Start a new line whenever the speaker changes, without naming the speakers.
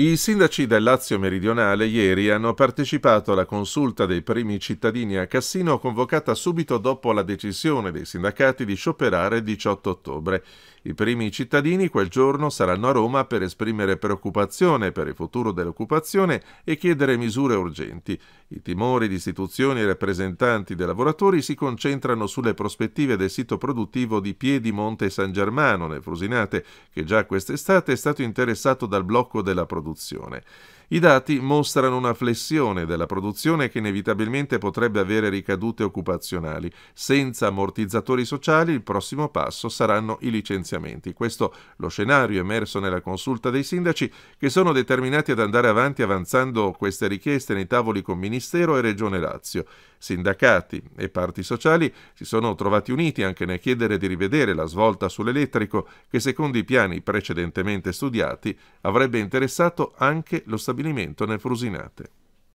I sindaci del Lazio meridionale ieri hanno partecipato alla consulta dei primi cittadini a Cassino convocata subito dopo la decisione dei sindacati di scioperare il 18 ottobre. I primi cittadini quel giorno saranno a Roma per esprimere preoccupazione per il futuro dell'occupazione e chiedere misure urgenti. I timori di istituzioni e rappresentanti dei lavoratori si concentrano sulle prospettive del sito produttivo di Piedimonte San Germano nel Frusinate, che già quest'estate è stato interessato dal blocco della produzione produzione. I dati mostrano una flessione della produzione che inevitabilmente potrebbe avere ricadute occupazionali. Senza ammortizzatori sociali il prossimo passo saranno i licenziamenti. Questo lo scenario emerso nella consulta dei sindaci che sono determinati ad andare avanti avanzando queste richieste nei tavoli con Ministero e Regione Lazio. Sindacati e parti sociali si sono trovati uniti anche nel chiedere di rivedere la svolta sull'elettrico che secondo i piani precedentemente studiati avrebbe interessato anche lo stabilimento stabilimento nel Frusinate.